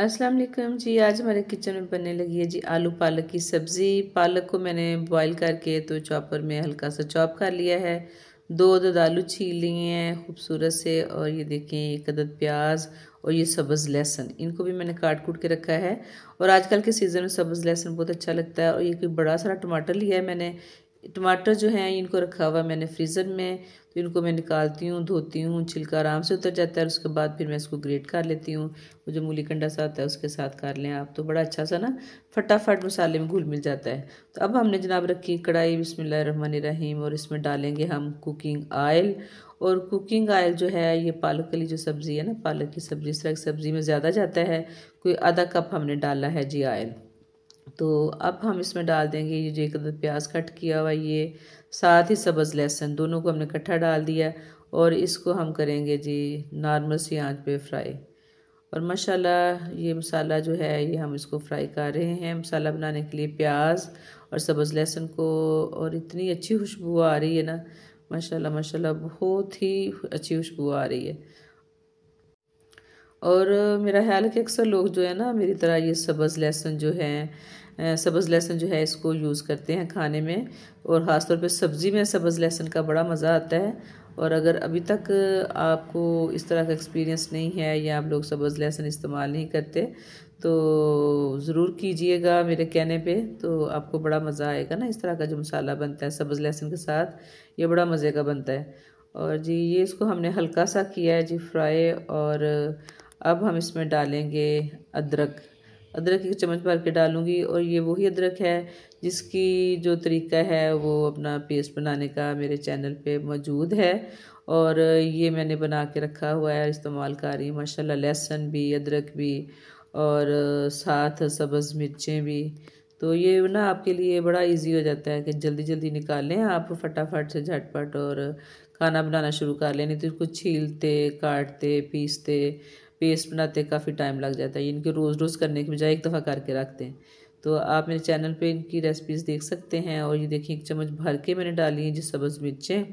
अस्सलाम वालेकुम जी आज हमारे किचन में बनने लगी है जी आलू पालक की सब्ज़ी पालक को मैंने बॉईल करके तो चॉपर में हल्का सा चॉप कर लिया है दो अदद आलू छील लिए हैं खूबसूरत से और ये देखें एक अदद प्याज और ये सब्ज़ लहसन इनको भी मैंने काट कूट के रखा है और आजकल के सीज़न में सब्ज़ लहसन बहुत अच्छा लगता है और ये कोई बड़ा सारा टमाटर लिया है मैंने टमाटर जो हैं इनको रखा हुआ मैंने फ्रीज़र में तो इनको मैं निकालती हूँ धोती हूँ छिलका आराम से उतर जाता है और उसके बाद फिर मैं इसको ग्रेट कर लेती हूँ वो जो मूली कंडा सा आता है उसके साथ कर लें आप तो बड़ा अच्छा सा ना फटाफट मसाले में घुल मिल जाता है तो अब हमने जनाब रखी कढ़ाई बिसमिल्ल रहीम और इसमें डालेंगे हम कुकिंग आयल और कुकिंग आयल जो है ये पालक वाली जो सब्ज़ी है ना पालक की सब्ज़ी इस तरह की सब्ज़ी में ज़्यादा जाता है कोई आधा कप हमने डाला है जी आयल तो अब हम इसमें डाल देंगे ये जो एक अदद प्याज कट किया हुआ ये साथ ही सब्ज़ लहसुन दोनों को हमने इकट्ठा डाल दिया और इसको हम करेंगे जी नॉर्मल सी आंच पे फ्राई और माशाल्लाह ये मसाला जो है ये हम इसको फ्राई कर रहे हैं मसाला बनाने के लिए प्याज और सब्ज़ लहसुन को और इतनी अच्छी खुशबू आ रही है ना माशाल्लाह माशाल्लाह बहुत ही अच्छी खुशबू आ रही है और मेरा ख्याल है कि अक्सर लोग जो है ना मेरी तरह ये सब्ज़ लहसुन जो है सब्ज़ लहसुन जो है इसको यूज़ करते हैं खाने में और ख़ासतौर पे सब्ज़ी में सब्ज़ लहसुन का बड़ा मज़ा आता है और अगर अभी तक आपको इस तरह का एक्सपीरियंस नहीं है या आप लोग सब्ज़ लहसुन इस्तेमाल नहीं करते तो ज़रूर कीजिएगा मेरे कहने पे तो आपको बड़ा मज़ा आएगा ना इस तरह का जो मसाला बनता है सब्ज़ लहसुन के साथ ये बड़ा मज़े का बनता है और जी ये इसको हमने हल्का सा किया है जी फ्राई और अब हम इसमें डालेंगे अदरक अदरक एक चम्मच भर के डालूँगी और ये वही अदरक है जिसकी जो तरीका है वो अपना पेस्ट बनाने का मेरे चैनल पे मौजूद है और ये मैंने बना के रखा हुआ है इस्तेमाल कर रही हूँ माशाल्लाह लहसुन भी अदरक भी और साथ सब्ज़ मिर्चें भी तो ये ना आपके लिए बड़ा इजी हो जाता है कि जल्दी जल्दी निकालें आप फटाफट से झटपट और खाना बनाना शुरू कर लें नहीं तो इसको छीलते काटते पीसते पेस्ट बनाते काफ़ी टाइम लग जाता है इनके रोज़ रोज़ करने के बजाय एक दफ़ा करके रखते हैं तो आप मेरे चैनल पे इनकी रेसिपीज़ देख सकते हैं और ये देखिए एक चम्मच भर के मैंने डाली हैं जो सब्ज़ मिर्चें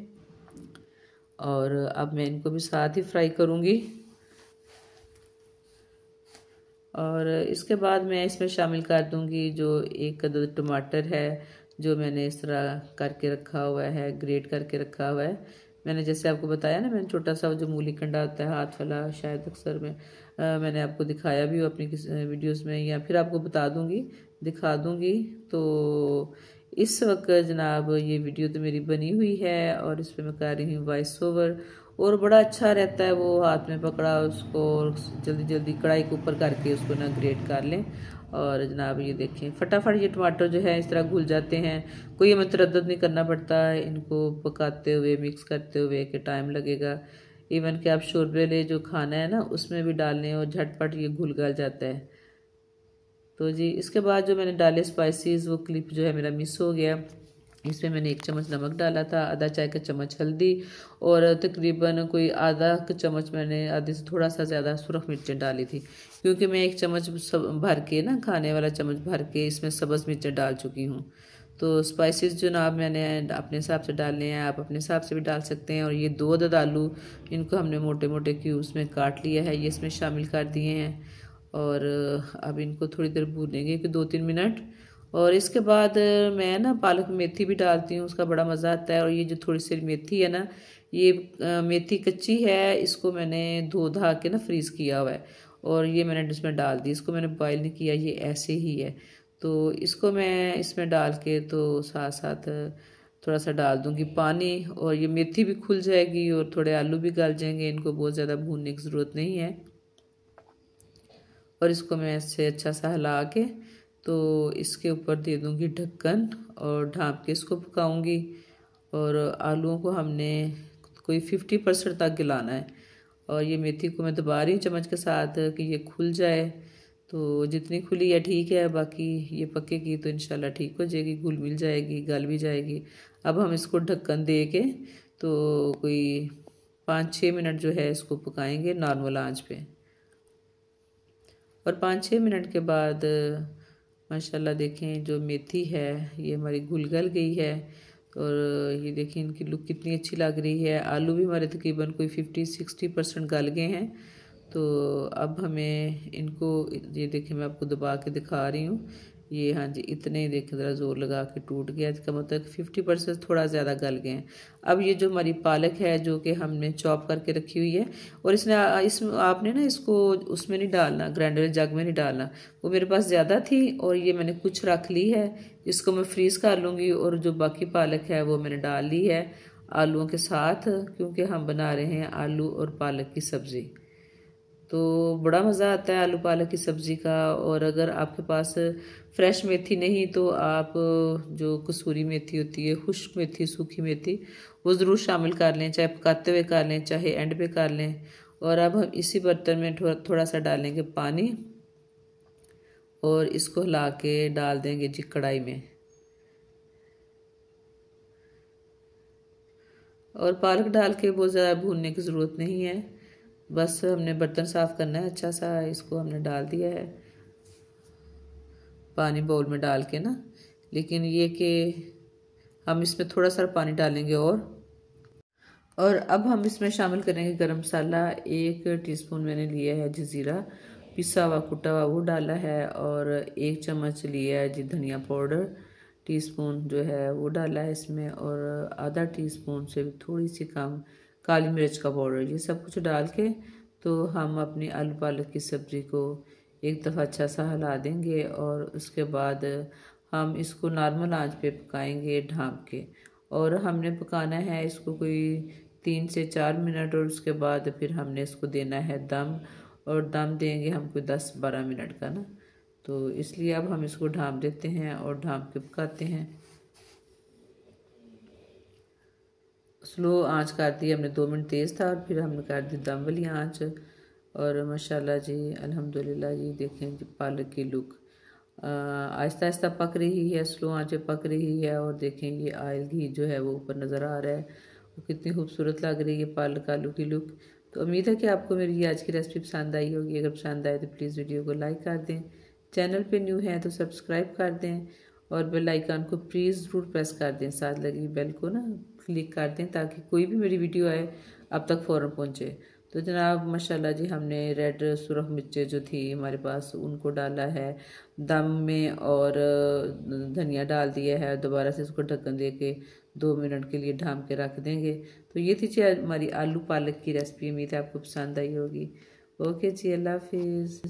और अब मैं इनको भी साथ ही फ्राई करूँगी और इसके बाद मैं इसमें शामिल कर दूँगी जो एक कदर टमाटर है जो मैंने इस तरह करके रखा हुआ है ग्रेट करके रखा हुआ है मैंने जैसे आपको बताया ना मैंने छोटा सा जो मूली कंडा होता है हाथ वाला शायद अक्सर में आ, मैंने आपको दिखाया भी हो अपनी वीडियोस में या फिर आपको बता दूंगी दिखा दूंगी तो इस वक्त जनाब ये वीडियो तो मेरी बनी हुई है और इस पर मैं कर रही हूँ वॉइस ओवर और बड़ा अच्छा रहता है वो हाथ में पकड़ा उसको जल्दी जल्दी कढ़ाई के ऊपर करके उसको ना ग्रेट कर लें और जनाब ये देखें फटाफट ये टमाटर जो है इस तरह घुल जाते हैं कोई हमें तरद नहीं करना पड़ता है इनको पकाते हुए मिक्स करते हुए कि टाइम लगेगा इवन कि आप शोरबे ले जो खाना है ना उसमें भी डाल लें और झटपट ये घुल गल जाता है तो जी इसके बाद जो मैंने डाले स्पाइसेस वो क्लिप जो है मेरा मिस हो गया इसमें मैंने एक चम्मच नमक डाला था आधा चाय का चम्मच हल्दी और तकरीबन कोई आधा चम्मच मैंने आधे से थोड़ा सा ज़्यादा सुरख मिर्चें डाली थी क्योंकि मैं एक चम्मच भर के ना खाने वाला चम्मच भर के इसमें सब्ज़ मिर्चें डाल चुकी हूँ तो स्पाइसेस जो ना मैंने अपने हिसाब से डालने हैं आप अपने हिसाब से भी डाल सकते हैं और ये दो दद आलू इनको हमने मोटे मोटे क्यूब्स में काट लिया है ये इसमें शामिल कर दिए हैं और अब इनको थोड़ी देर भूनेंगे कि दो तीन मिनट और इसके बाद मैं ना पालक मेथी भी डालती हूँ उसका बड़ा मज़ा आता है और ये जो थोड़ी सी मेथी है ना ये मेथी कच्ची है इसको मैंने धो धा के ना फ्रीज़ किया हुआ है और ये मैंने इसमें डाल दी इसको मैंने बॉयल नहीं किया ये ऐसे ही है तो इसको मैं इसमें डाल के तो साथ साथ थोड़ा सा डाल दूँगी पानी और ये मेथी भी खुल जाएगी और थोड़े आलू भी गल जाएंगे इनको बहुत ज़्यादा भूनने की ज़रूरत नहीं है और इसको मैं ऐसे अच्छा सा हिला के तो इसके ऊपर दे दूँगी ढक्कन और ढाँप के इसको पकाऊँगी और आलूओं को हमने कोई फिफ्टी परसेंट तक गिलाना है और ये मेथी को मैं दबा रही हूँ चम्मच के साथ कि ये खुल जाए तो जितनी खुली है ठीक है बाकी ये पकेगी तो शाला ठीक हो जाएगी घुल मिल जाएगी गल भी जाएगी अब हम इसको ढक्कन दे के तो कोई पाँच छः मिनट जो है इसको पकाएंगे नॉर्मल आंच पे और पाँच छः मिनट के बाद माशाल्लाह देखें जो मेथी है ये हमारी घुल गल गई है और ये देखें इनकी लुक कितनी अच्छी लग रही है आलू भी हमारे तकरीबन कोई फिफ्टी सिक्सटी परसेंट गल गए हैं तो अब हमें इनको ये देखें मैं आपको दबा के दिखा रही हूँ ये हाँ जी इतने ही देखें ज़रा जोर लगा के टूट गया इसका मतलब फिफ्टी परसेंट थोड़ा ज़्यादा गल गए हैं अब ये जो हमारी पालक है जो कि हमने चॉप करके रखी हुई है और इसने इस आपने ना इसको उसमें नहीं डालना ग्राइंडर जग में नहीं डालना वो मेरे पास ज़्यादा थी और ये मैंने कुछ रख ली है इसको मैं फ्रीज़ कर लूँगी और जो बाकी पालक है वो मैंने डाल ली है आलुओं के साथ क्योंकि हम बना रहे हैं आलू और पालक की सब्ज़ी तो बड़ा मज़ा आता है आलू पालक की सब्ज़ी का और अगर आपके पास फ्रेश मेथी नहीं तो आप जो कसूरी मेथी होती है खुश्क मेथी सूखी मेथी वो ज़रूर शामिल कर लें चाहे पकाते हुए कर लें चाहे एंड पे कर लें और अब हम इसी बर्तन में थोड़ा थोड़ा सा डालेंगे पानी और इसको हिला के डाल देंगे जी कढ़ाई में और पालक डाल के बहुत ज़्यादा भूनने की ज़रूरत नहीं है बस हमने बर्तन साफ़ करना है अच्छा सा इसको हमने डाल दिया है पानी बाउल में डाल के ना लेकिन ये कि हम इसमें थोड़ा सा पानी डालेंगे और और अब हम इसमें शामिल करेंगे गरम मसाला एक टीस्पून मैंने लिया है जजीरा पिसा हुआ कुटा हुआ वो डाला है और एक चम्मच लिया है जी धनिया पाउडर टीस्पून जो है वो डाला है इसमें और आधा टीस्पून से थोड़ी सी कम काली मिर्च का पाउडर ये सब कुछ डाल के तो हम अपनी आलू पालक की सब्ज़ी को एक दफ़ा अच्छा सा हिला देंगे और उसके बाद हम इसको नॉर्मल आंच पे पकाएंगे ढाँप के और हमने पकाना है इसको कोई तीन से चार मिनट और उसके बाद फिर हमने इसको देना है दम और दम देंगे हम कोई दस बारह मिनट का ना तो इसलिए अब हम इसको ढाँप देते हैं और ढाँप के पकाते हैं स्लो आंच कर दी हमने दो मिनट तेज़ था और फिर हमने कर दी दम वाली आंच और माशाल्लाह जी अल्हम्दुलिल्लाह जी देखें जी पालक की लुक आहिस्ता आहिस्ता पक रही है स्लो आंच पक रही है और देखें ये आयल घी जो है वो ऊपर नज़र आ रहा है वो कितनी खूबसूरत लग रही है पालक आलू की लुक तो उम्मीद है कि आपको मेरी आज की रेसिपी पसंद आई होगी अगर पसंद आए तो प्लीज़ वीडियो को लाइक कर दें चैनल पर न्यू हैं तो सब्सक्राइब कर दें और बेल आइकन को प्लीज़ ज़रूर प्रेस कर दें साथ लगी बेल को ना क्लिक कर दें ताकि कोई भी मेरी वीडियो आए अब तक फ़ौर पहुँचे तो जनाब माशाल्लाह जी हमने रेड सुरख मिर्चें जो थी हमारे पास उनको डाला है दम में और धनिया डाल दिया है दोबारा से उसको ढक्कन दे के दो मिनट के लिए ढाम के रख देंगे तो ये थी जी हमारी आलू पालक की रेसिपी उम्मीद है आपको पसंद आई होगी ओके जी अल्लाह हाफिज़